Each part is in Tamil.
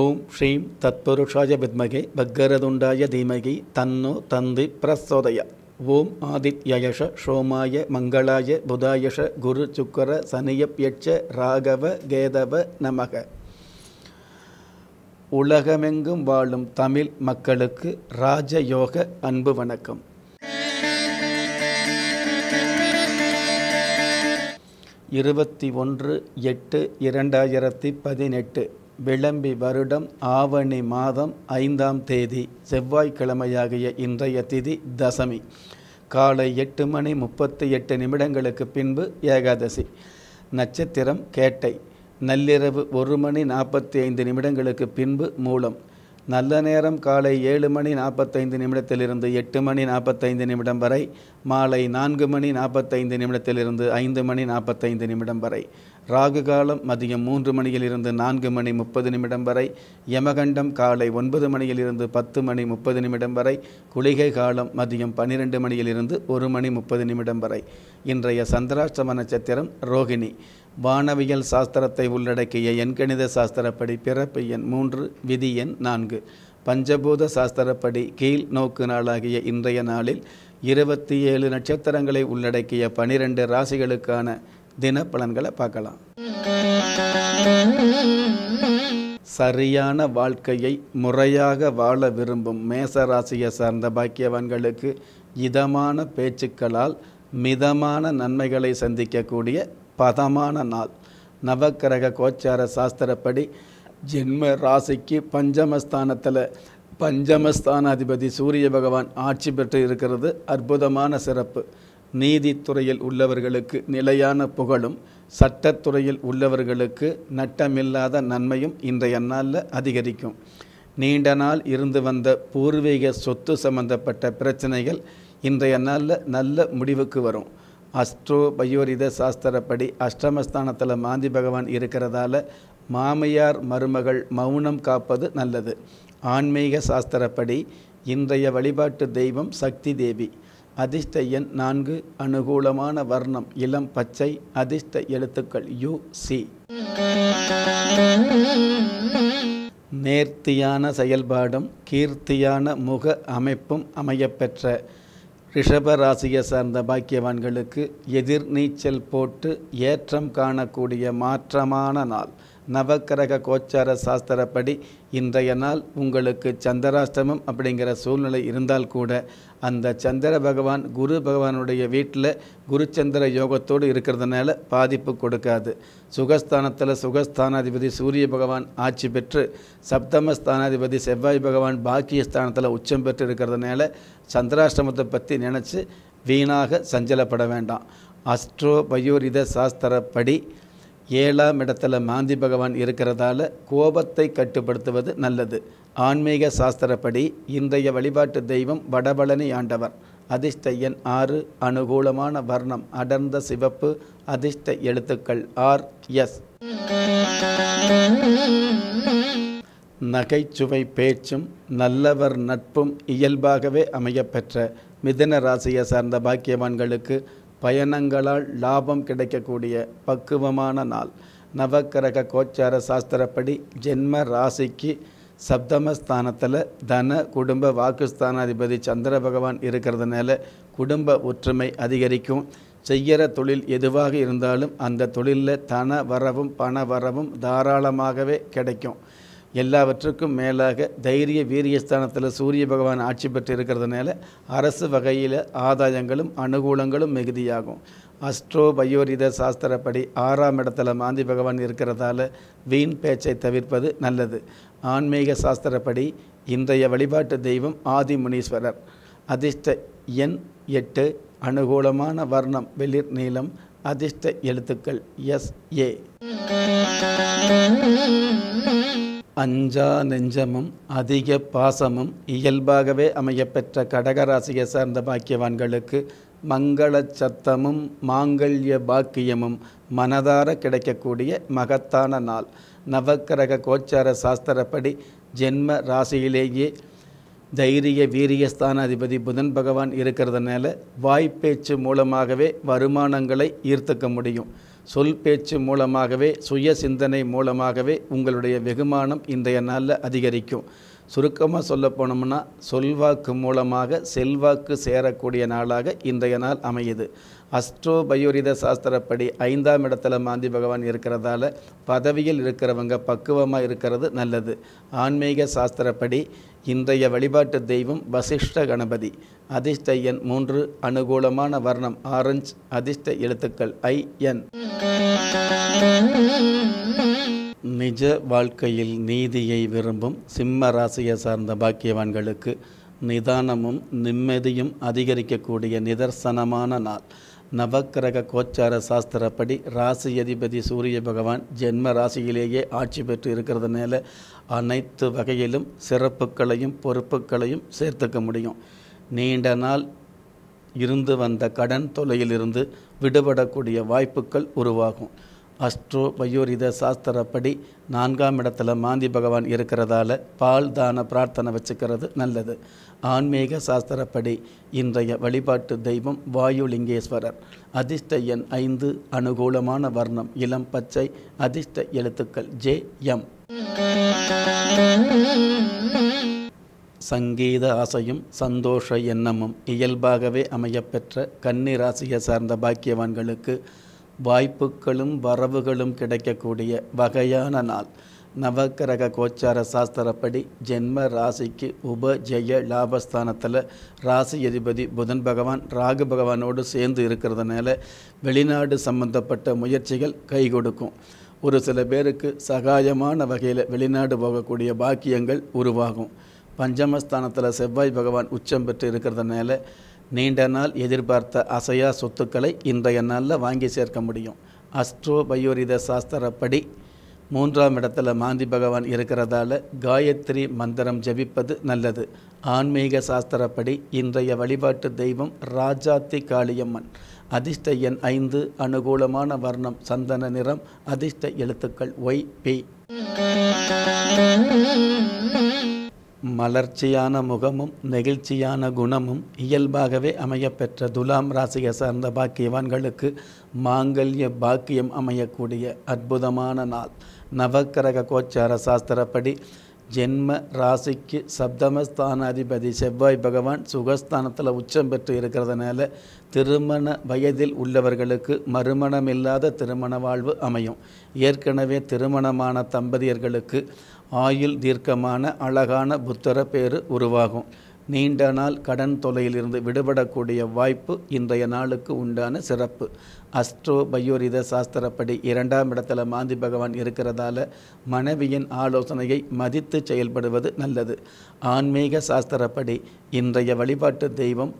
ஓம் ஸ்ரீம் தத்புருஷாய வித்மகே பக்கரதுண்டாய தீமகி தன்னு தந்தி பிரசோதய ஓம் ஆதித்யயஷ சோமாய மங்களாய புதாயஷ குரு சுக்கர சனியப்யட்ச ராகவ கேதவ நமக உலகமெங்கும் வாழும் தமிழ் மக்களுக்கு ராஜயோக அன்பு வணக்கம் இருபத்தி ஒன்று எட்டு இரண்டாயிரத்தி பதினெட்டு விளம்பி வருடம் ஆவணி மாதம் ஐந்தாம் தேதி செவ்வாய்க்கிழமையாகிய இன்றைய திதி தசமி காலை எட்டு மணி முப்பத்தி எட்டு நிமிடங்களுக்கு பின்பு ஏகாதசி நட்சத்திரம் கேட்டை நள்ளிரவு ஒரு மணி நாற்பத்தி ஐந்து நிமிடங்களுக்கு பின்பு மூலம் நல்ல நேரம் காலை ஏழு மணி நாற்பத்தைந்து நிமிடத்திலிருந்து எட்டு மணி நாற்பத்தைந்து நிமிடம் வரை மாலை நான்கு மணி நாற்பத்தைந்து நிமிடத்திலிருந்து ஐந்து மணி நாற்பத்தைந்து நிமிடம் வரை ராகு காலம் மதியம் மூன்று மணியிலிருந்து நான்கு மணி முப்பது நிமிடம் வரை யமகண்டம் காலை ஒன்பது மணியிலிருந்து பத்து மணி முப்பது நிமிடம் வரை குளிகை காலம் மதியம் பன்னிரெண்டு மணியிலிருந்து ஒரு மணி முப்பது நிமிடம் வரை இன்றைய சந்திராஷ்டம நட்சத்திரம் ரோகிணி வானவியல் சாஸ்திரத்தை உள்ளடக்கிய எண்கணித சாஸ்திரப்படி பிறப்பு எண் மூன்று விதி எண் நான்கு பஞ்சபூத சாஸ்திரப்படி கீழ் நோக்கு நாளாகிய இன்றைய நாளில் இருபத்தி ஏழு நட்சத்திரங்களை உள்ளடக்கிய பனிரெண்டு ராசிகளுக்கான தின பலன்களை பார்க்கலாம் சரியான வாழ்க்கையை முறையாக வாழ விரும்பும் மேசராசியை சார்ந்த பாக்கியவான்களுக்கு இதமான பேச்சுக்களால் மிதமான நன்மைகளை சந்திக்கக்கூடிய பதமான நாள் நவக்கிரக கோச்சார சாஸ்திரப்படி ஜென்ம ராசிக்கு பஞ்சமஸ்தானத்தில் பஞ்சமஸ்தானாதிபதி சூரிய பகவான் ஆட்சி பெற்று இருக்கிறது அற்புதமான சிறப்பு நீதித்துறையில் உள்ளவர்களுக்கு நிலையான புகழும் சட்டத்துறையில் உள்ளவர்களுக்கு நட்டமில்லாத நன்மையும் இன்றைய நாளில் அதிகரிக்கும் நீண்ட நாள் இருந்து வந்த பூர்வீக சொத்து சம்பந்தப்பட்ட பிரச்சனைகள் இன்றைய நாளில் நல்ல முடிவுக்கு வரும் அஸ்ட்ரோ பயோரித சாஸ்திரப்படி அஷ்டமஸ்தானத்தில் மாந்தி பகவான் இருக்கிறதால மாமியார் மருமகள் மௌனம் காப்பது நல்லது ஆன்மீக சாஸ்திரப்படி இன்றைய வழிபாட்டு தெய்வம் சக்தி தேவி அதிர்ஷ்ட எண் நான்கு அனுகூலமான வர்ணம் இளம் பச்சை அதிர்ஷ்ட எழுத்துக்கள் யு சி நேர்த்தியான செயல்பாடும் கீர்த்தியான முக அமைப்பும் அமையப்பெற்ற ரிஷபராசியை சார்ந்த பாக்கியவான்களுக்கு எதிர்நீச்சல் போட்டு ஏற்றம் காணக்கூடிய மாற்றமான நாள் நவக்கிரக கோச்சார சாஸ்திரப்படி இன்றைய நாள் உங்களுக்கு சந்திராஷ்டமம் அப்படிங்கிற சூழ்நிலை இருந்தால் கூட அந்த சந்திர பகவான் குரு பகவானுடைய வீட்டில் குருச்சந்திர யோகத்தோடு இருக்கிறதுனால பாதிப்பு கொடுக்காது சுகஸ்தானத்தில் சுகஸ்தானாதிபதி சூரிய பகவான் ஆட்சி பெற்று சப்தமஸ்தானாதிபதி செவ்வாய் பகவான் பாக்கிய ஸ்தானத்தில் உச்சம் பெற்று இருக்கிறதுனால சந்திராஷ்டமத்தை பற்றி நினச்சி வீணாக சஞ்சலப்பட வேண்டாம் அஸ்ட்ரோ பயோரித சாஸ்திரப்படி ஏழாம் இடத்துல மாந்தி பகவான் இருக்கிறதால கோபத்தை கட்டுப்படுத்துவது நல்லது ஆன்மீக சாஸ்திரப்படி இன்றைய வழிபாட்டு தெய்வம் வடபழனி ஆண்டவர் அதிர்ஷ்ட எண் ஆறு அனுகூலமான வர்ணம் அடர்ந்த சிவப்பு அதிர்ஷ்ட எழுத்துக்கள் ஆர் எஸ் நகைச்சுவை பேச்சும் நல்லவர் நட்பும் இயல்பாகவே அமையப்பெற்ற மிதன ராசியை சார்ந்த பாக்கியவான்களுக்கு பயணங்களால் லாபம் கிடைக்கக்கூடிய பக்குவமான நாள் நவக்கிரக கோச்சார சாஸ்திரப்படி ஜென்ம ராசிக்கு சப்தமஸ்தானத்தில் தன குடும்ப வாக்குஸ்தானாதிபதி சந்திர பகவான் இருக்கிறதுனால குடும்ப ஒற்றுமை அதிகரிக்கும் செய்கிற தொழில் எதுவாக இருந்தாலும் அந்த தொழிலில் தன வரவும் பண வரவும் தாராளமாகவே கிடைக்கும் எல்லாவற்றுக்கும் மேலாக தைரிய வீரியஸ்தானத்தில் சூரிய பகவான் ஆட்சி பெற்று இருக்கிறதுனால அரசு வகையில் ஆதாயங்களும் அனுகூலங்களும் மிகுதியாகும் அஸ்ட்ரோ பயோரித சாஸ்திரப்படி ஆறாம் இடத்துல மாந்தி பகவான் இருக்கிறதால வீண் பேச்சை தவிர்ப்பது நல்லது ஆன்மீக சாஸ்திரப்படி இன்றைய வழிபாட்டு தெய்வம் ஆதிமுனீஸ்வரர் அதிர்ஷ்ட எண் எட்டு அனுகூலமான வர்ணம் வெளிர் நீளம் அதிர்ஷ்ட எழுத்துக்கள் எஸ் ஏ அஞ்சா நெஞ்சமும் அதிக பாசமும் இயல்பாகவே அமையப்பெற்ற கடகராசியை சார்ந்த பாக்கியவான்களுக்கு மங்களச் சத்தமும் மாங்கல்ய பாக்கியமும் மனதார கிடைக்கக்கூடிய மகத்தான நாள் நவக்கிரக கோச்சார சாஸ்திரப்படி ஜென்ம ராசியிலேயே தைரிய அதிபதி புதன் பகவான் இருக்கிறதுனால வாய்ப்பேச்சு மூலமாகவே வருமானங்களை ஈர்த்துக்க முடியும் சொல் பேச்சு மூலமாகவே சுய சிந்தனை மூலமாகவே உங்களுடைய வெகுமானம் இன்றைய நாளில் அதிகரிக்கும் சுருக்கமாக சொல்ல போனோம்னா சொல்வாக்கு மூலமாக செல்வாக்கு சேரக்கூடிய நாளாக இன்றைய நாள் அமையுது அஸ்ட்ரோ பயோரித சாஸ்திரப்படி ஐந்தாம் இடத்துல மாந்தி பகவான் இருக்கிறதால பதவியில் இருக்கிறவங்க பக்குவமாக இருக்கிறது நல்லது ஆன்மீக சாஸ்திரப்படி இன்றைய வழிபாட்டு தெய்வம் வசிஷ்ட கணபதி அதிர்ஷ்ட எண் மூன்று அனுகூலமான வர்ணம் ஆரஞ்சு அதிர்ஷ்ட எழுத்துக்கள் ஐ என் நிஜ வாழ்க்கையில் நீதியை விரும்பும் சிம்ம ராசியை சார்ந்த பாக்கியவான்களுக்கு நிதானமும் நிம்மதியும் அதிகரிக்கக்கூடிய நிதர்சனமான நாள் நவக்கிரக கோச்சார சாஸ்திரப்படி ராசி அதிபதி சூரிய பகவான் ஜென்ம ராசியிலேயே ஆட்சி பெற்று இருக்கிறதுனால அனைத்து வகையிலும் சிறப்புகளையும் பொறுப்புகளையும் சேர்த்துக்க முடியும் நீண்ட நாள் இருந்து வந்த கடன் தொலையிலிருந்து விடுபடக்கூடிய வாய்ப்புகள் உருவாகும் அஸ்ட்ரோ பயோரித சாஸ்திரப்படி நான்காம் இடத்துல மாந்தி பகவான் இருக்கிறதால பால் தான பிரார்த்தனை வச்சுக்கிறது நல்லது ஆன்மீக சாஸ்திரப்படி இன்றைய வழிபாட்டு தெய்வம் வாயுலிங்கேஸ்வரர் அதிர்ஷ்ட எண் ஐந்து அனுகூலமான வர்ணம் இளம் பச்சை அதிர்ஷ்ட எழுத்துக்கள் ஜே எம் சங்கீத ஆசையும் சந்தோஷ எண்ணமும் இயல்பாகவே அமையப்பெற்ற கன்னிராசியை சார்ந்த பாக்கியவான்களுக்கு வாய்ப்புகளும் வரவுகளும் கிடைக்கக்கூடிய வகையான நாள் நவக்கிரக கோச்சார சாஸ்திரப்படி ஜென்ம ராசிக்கு உப ஜெய லாபஸ்தானத்தில் ராசி அதிபதி புதன் பகவான் ராகு பகவானோடு சேர்ந்து இருக்கிறதுனால வெளிநாடு சம்பந்தப்பட்ட முயற்சிகள் கை கொடுக்கும் ஒரு சில பேருக்கு சகாயமான வகையில் வெளிநாடு போகக்கூடிய பாக்கியங்கள் உருவாகும் பஞ்சமஸ்தானத்தில் செவ்வாய் பகவான் உச்சம் பெற்று இருக்கிறதுனால நீண்ட நாள் எதிர்பார்த்த அசையா சொத்துக்களை இன்றைய நாளில் வாங்கி சேர்க்க முடியும் அஸ்ட்ரோ பயோரித சாஸ்திரப்படி மூன்றாம் இடத்துல மாந்தி பகவான் இருக்கிறதால காயத்ரி மந்திரம் ஜபிப்பது நல்லது ஆன்மீக சாஸ்திரப்படி இன்றைய வழிபாட்டு தெய்வம் ராஜாத்தி காளியம்மன் அதிர்ஷ்ட எண் ஐந்து அனுகூலமான வர்ணம் சந்தன நிறம் அதிர்ஷ்ட எழுத்துக்கள் ஒய் பி மலர்ச்சியான முகமும் நெகிழ்ச்சியான குணமும் இயல்பாகவே அமையப்பெற்ற துலாம் ராசியை சார்ந்த பாக்கியவான்களுக்கு மாங்கல்ய பாக்கியம் அமையக்கூடிய அற்புதமான நாள் நவக்கிரக கோச்சார சாஸ்திரப்படி ஜென்ம ராசிக்கு சப்தமஸ்தான அதிபதி செவ்வாய் பகவான் சுகஸ்தானத்தில் உச்சம் பெற்று இருக்கிறதுனால திருமண வயதில் உள்ளவர்களுக்கு மறுமணமில்லாத திருமண வாழ்வு அமையும் ஏற்கனவே திருமணமான தம்பதியர்களுக்கு ஆயுள் தீர்க்கமான அழகான புத்தர பேரு உருவாகும் நீண்ட நாள் கடன் தொலையிலிருந்து விடுபடக்கூடிய வாய்ப்பு இன்றைய நாளுக்கு உண்டான சிறப்பு அஸ்ட்ரோ பயோரித சாஸ்திரப்படி இரண்டாம் இடத்துல மாந்தி பகவான் இருக்கிறதால மனைவியின் ஆலோசனையை மதித்து செயல்படுவது நல்லது ஆன்மீக சாஸ்திரப்படி இன்றைய வழிபாட்டு தெய்வம்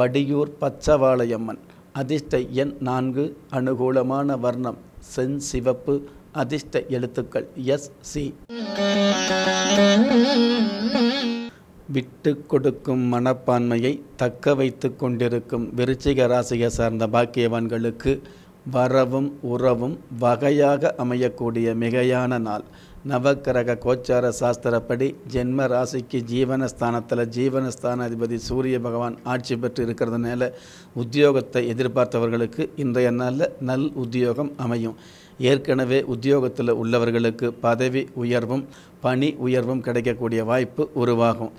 படியூர் பச்சவாளையம்மன் அதிர்ஷ்ட எண் நான்கு அனுகூலமான வர்ணம் செஞ்சிவப்பு அதிர்ஷ்ட எழுத்துக்கள் எஸ் சி விட்டு கொடுக்கும் மனப்பான்மையை தக்க வைத்து கொண்டிருக்கும் விருச்சிக ராசியை சார்ந்த பாக்கியவான்களுக்கு வரவும் உறவும் வகையாக அமையக்கூடிய மிகையான நாள் நவக்கிரக கோச்சார சாஸ்திரப்படி ஜென்ம ராசிக்கு ஜீவனஸ்தானத்தில் ஜீவனஸ்தான அதிபதி சூரிய பகவான் ஆட்சி பெற்று இருக்கிறதுனால உத்தியோகத்தை எதிர்பார்த்தவர்களுக்கு இன்றைய நாளில் நல் உத்தியோகம் அமையும் ஏற்கனவே உத்தியோகத்தில் உள்ளவர்களுக்கு பதவி உயர்வும் பணி உயர்வும் கிடைக்கக்கூடிய வாய்ப்பு உருவாகும்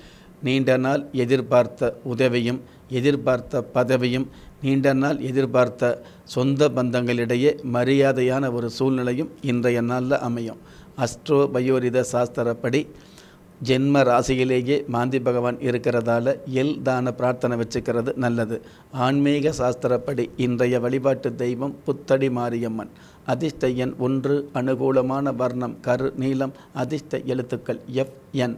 நீண்ட நாள் எதிர்பார்த்த உதவியும் எதிர்பார்த்த பதவியும் நீண்ட நாள் எதிர்பார்த்த சொந்த பந்தங்களிடையே மரியாதையான ஒரு சூழ்நிலையும் இன்றைய நாளில் அமையும் அஸ்ட்ரோ பயோரித சாஸ்திரப்படி ஜென்ம ராசியிலேயே மாந்தி பகவான் இருக்கிறதால எல் தான பிரார்த்தனை வச்சுக்கிறது நல்லது ஆன்மீக சாஸ்திரப்படி இன்றைய வழிபாட்டு தெய்வம் புத்தடி மாரியம்மன் அதிர்ஷ்ட எண் ஒன்று அனுகூலமான வர்ணம் கரு நீளம் அதிர்ஷ்ட எழுத்துக்கள் எஃப் என்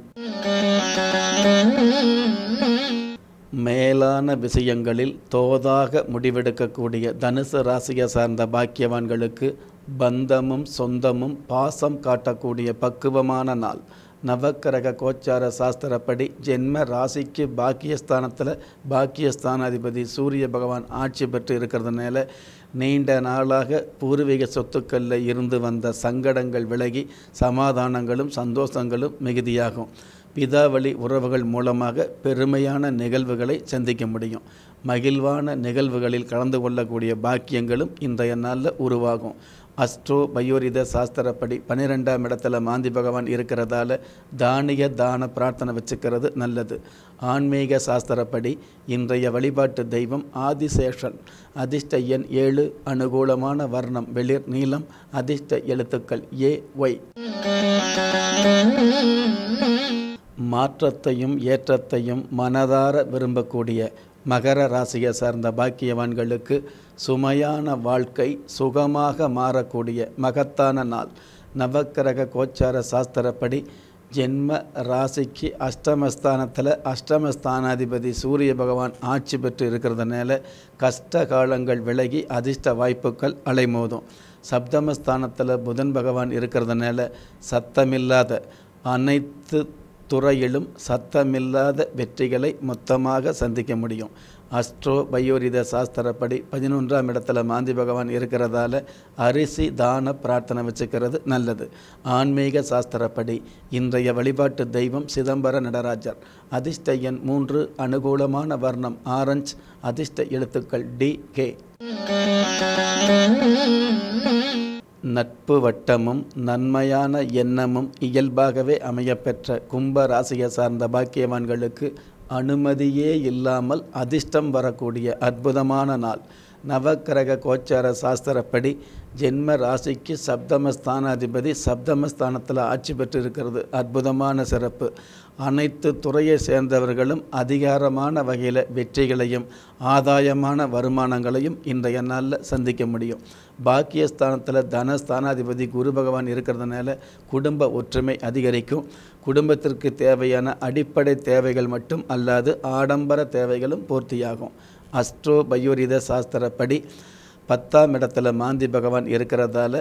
மேலான விஷயங்களில் தோதாக முடிவெடுக்கக்கூடிய தனுசு ராசியை சார்ந்த பாக்கியவான்களுக்கு பந்தமும் சொந்தமும் பாசம் காட்டக்கூடிய பக்குவமான நாள் நவக்கிரக கோச்சார சாஸ்திரப்படி ஜென்ம ராசிக்கு பாக்கியஸ்தானத்தில் பாக்கியஸ்தானாதிபதி சூரிய பகவான் ஆட்சி பெற்று இருக்கிறதுனால நீண்ட நாளாக பூர்வீக சொத்துக்களில் இருந்து வந்த சங்கடங்கள் விலகி சமாதானங்களும் சந்தோஷங்களும் மிகுதியாகும் பிதாவளி உறவுகள் மூலமாக பெருமையான நிகழ்வுகளை சந்திக்க முடியும் மகிழ்வான நிகழ்வுகளில் கலந்து கொள்ளக்கூடிய பாக்கியங்களும் இன்றைய நாளில் உருவாகும் அஸ்ட்ரோ பயோரித சாஸ்திரப்படி பன்னிரெண்டாம் இடத்துல மாந்தி பகவான் இருக்கிறதால தானிய தான பிரார்த்தனை வச்சுக்கிறது நல்லது ஆன்மீக சாஸ்திரப்படி இன்றைய வழிபாட்டு தெய்வம் ஆதிசேஷன் அதிர்ஷ்ட எண் ஏழு அனுகூலமான வர்ணம் வெளிர் நீளம் அதிர்ஷ்ட எழுத்துக்கள் ஏ ஒய் மாற்றத்தையும் ஏற்றத்தையும் மனதார விரும்பக்கூடிய மகர ராசியை சார்ந்த பாக்கியவான்களுக்கு சுமையான வாழ்க்கை சுகமாக மாறக்கூடிய மகத்தான நாள் நவக்கிரக கோச்சார சாஸ்திரப்படி ஜென்ம ராசிக்கு அஷ்டமஸ்தானத்தில் அஷ்டமஸ்தானாதிபதி சூரிய பகவான் ஆட்சி பெற்று இருக்கிறதுனால கஷ்ட காலங்கள் விலகி அதிர்ஷ்ட வாய்ப்புகள் அலைமோதும் சப்தமஸ்தானத்தில் புதன் பகவான் இருக்கிறதுனால சத்தமில்லாத அனைத்து துறையிலும் சத்தமில்லாத வெற்றிகளை மொத்தமாக சந்திக்க முடியும் அஸ்ட்ரோ பயோரித சாஸ்திரப்படி பதினொன்றாம் இடத்துல மாந்தி பகவான் இருக்கிறதால அரிசி தான பிரார்த்தனை வச்சுக்கிறது நல்லது ஆன்மீக சாஸ்திரப்படி இன்றைய வழிபாட்டு தெய்வம் சிதம்பர நடராஜர் அதிர்ஷ்ட எண் மூன்று அனுகூலமான வர்ணம் ஆரஞ்ச் அதிர்ஷ்ட எழுத்துக்கள் டி கே நட்பு வட்டமும் நன்மையான எண்ணமும் இயல்பாகவே அமையப்பெற்ற கும்ப ராசியை சார்ந்த பாக்கியவான்களுக்கு அனுமதியே இல்லாமல் அதிர்ஷ்டம் வரக்கூடிய அற்புதமான நாள் நவக்கிரக கோச்சார சாஸ்திரப்படி ஜென்ம ராசிக்கு சப்தமஸ்தானாதிபதி சப்தமஸ்தானத்தில் ஆட்சி பெற்றிருக்கிறது அற்புதமான சிறப்பு அனைத்து துறையை சேர்ந்தவர்களும் அதிகாரமான வகையில் வெற்றிகளையும் ஆதாயமான வருமானங்களையும் இன்றைய நாளில் சந்திக்க முடியும் பாக்கியஸ்தானத்தில் தனஸ்தானாதிபதி குரு பகவான் இருக்கிறதுனால குடும்ப ஒற்றுமை அதிகரிக்கும் குடும்பத்திற்கு தேவையான அடிப்படை தேவைகள் மட்டும் அல்லாது ஆடம்பர தேவைகளும் பூர்த்தியாகும் அஸ்ட்ரோ பயோரித சாஸ்திரப்படி பத்தாம் இடத்துல மாந்தி பகவான் இருக்கிறதால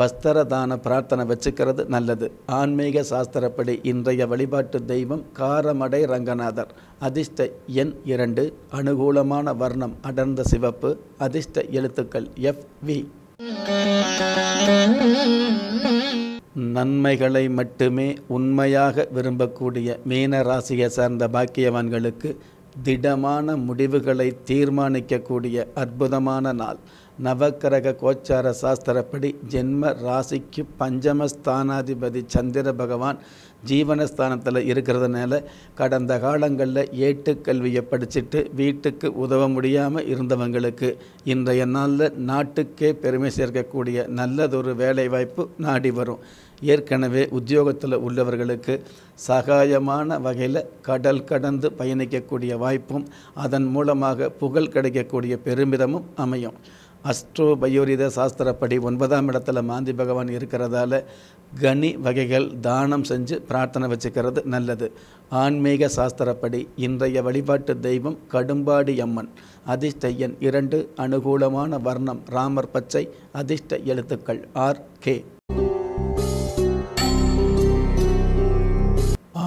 வஸ்தரதான பிரார்த்தனை வச்சுக்கிறது நல்லது ஆன்மீக சாஸ்திரப்படி இன்றைய வழிபாட்டு தெய்வம் காரமடை ரங்கநாதர் அதிர்ஷ்ட எண் இரண்டு அனுகூலமான வர்ணம் அடர்ந்த சிவப்பு அதிர்ஷ்ட எழுத்துக்கள் எஃப் வி நன்மைகளை மட்டுமே உண்மையாக விரும்பக்கூடிய மீன ராசியை சார்ந்த பாக்கியவான்களுக்கு திடமான முடிவுகளை தீர்மானிக்கக்கூடிய அற்புதமான நாள் நவக்கிரக கோச்சார சாஸ்திரப்படி ஜென்ம ராசிக்கு பஞ்சமஸ்தானாதிபதி சந்திர பகவான் ஜீவனஸ்தானத்தில் இருக்கிறதுனால கடந்த காலங்களில் ஏட்டு கல்வியை படிச்சுட்டு வீட்டுக்கு உதவ முடியாமல் இருந்தவங்களுக்கு இன்றைய நாளில் நாட்டுக்கே பெருமை சேர்க்கக்கூடிய நல்லதொரு வேலைவாய்ப்பு நாடி வரும் ஏற்கனவே உத்தியோகத்தில் உள்ளவர்களுக்கு சகாயமான வகையில் கடல் கடந்து பயணிக்கக்கூடிய வாய்ப்பும் அதன் மூலமாக புகழ் கிடைக்கக்கூடிய பெருமிதமும் அமையும் அஸ்ட்ரோ பயோரித சாஸ்திரப்படி ஒன்பதாம் இடத்துல மாந்தி பகவான் இருக்கிறதால கனி வகைகள் தானம் செஞ்சு பிரார்த்தனை வச்சுக்கிறது நல்லது ஆன்மீக சாஸ்திரப்படி இன்றைய வழிபாட்டு தெய்வம் கடும்பாடி அம்மன் அதிர்ஷ்டையன் இரண்டு அனுகூலமான வர்ணம் ராமர் பச்சை அதிர்ஷ்ட எழுத்துக்கள் ஆர் கே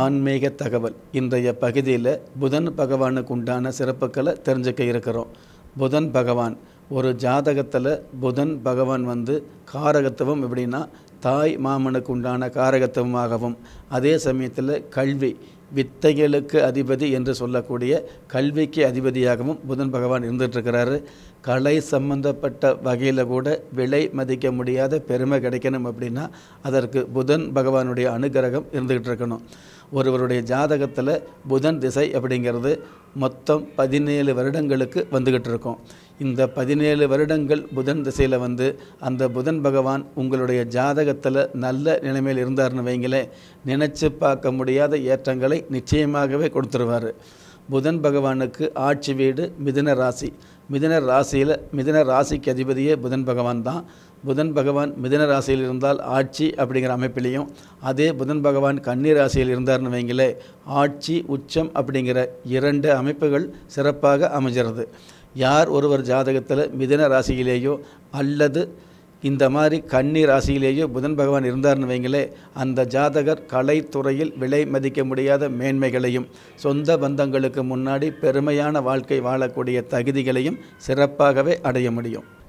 ஆன்மீக தகவல் இன்றைய பகுதியில் புதன் பகவானுக்கு உண்டான சிறப்புகளை தெரிஞ்சுக்க இருக்கிறோம் புதன் பகவான் ஒரு ஜாதகத்தில் புதன் பகவான் வந்து காரகத்துவம் எப்படின்னா தாய் மாமனுக்கு உண்டான காரகத்துவமாகவும் அதே சமயத்தில் கல்வி வித்தைகளுக்கு அதிபதி என்று சொல்லக்கூடிய கல்விக்கு அதிபதியாகவும் புதன் பகவான் இருந்துகிட்ருக்கிறாரு கலை சம்பந்தப்பட்ட வகையில் கூட விலை மதிக்க முடியாத பெருமை கிடைக்கணும் அப்படின்னா அதற்கு புதன் பகவானுடைய அனுகிரகம் இருந்துகிட்டு இருக்கணும் ஒருவருடைய ஜாதகத்தில் புதன் திசை அப்படிங்கிறது மொத்தம் பதினேழு வருடங்களுக்கு வந்துக்கிட்டு இருக்கும் இந்த பதினேழு வருடங்கள் புதன் திசையில் வந்து அந்த புதன் பகவான் உங்களுடைய ஜாதகத்தில் நல்ல நிலைமையில் இருந்தார்னு வைங்களேன் நினச்சி பார்க்க முடியாத ஏற்றங்களை நிச்சயமாகவே கொடுத்துருவார் புதன் பகவானுக்கு ஆட்சி வீடு மிதுன ராசி மிதுன ராசியில் மிதுன ராசிக்கு அதிபதியே புதன் பகவான் தான் புதன் பகவான் மிதன ராசியில் இருந்தால் ஆட்சி அப்படிங்கிற அமைப்பிலையும் அதே புதன் பகவான் கன்னி ராசியில் இருந்தார்னு வைங்களே ஆட்சி உச்சம் அப்படிங்கிற இரண்டு அமைப்புகள் சிறப்பாக அமைஞ்சிருது யார் ஒருவர் ஜாதகத்தில் மிதன ராசியிலேயோ அல்லது இந்த மாதிரி கன்னி ராசியிலேயோ புதன் பகவான் இருந்தார்னு வைங்களே அந்த ஜாதகர் கலைத்துறையில் விலை மதிக்க முடியாத மேன்மைகளையும் சொந்த பந்தங்களுக்கு முன்னாடி பெருமையான வாழ்க்கை வாழக்கூடிய தகுதிகளையும் சிறப்பாகவே அடைய முடியும்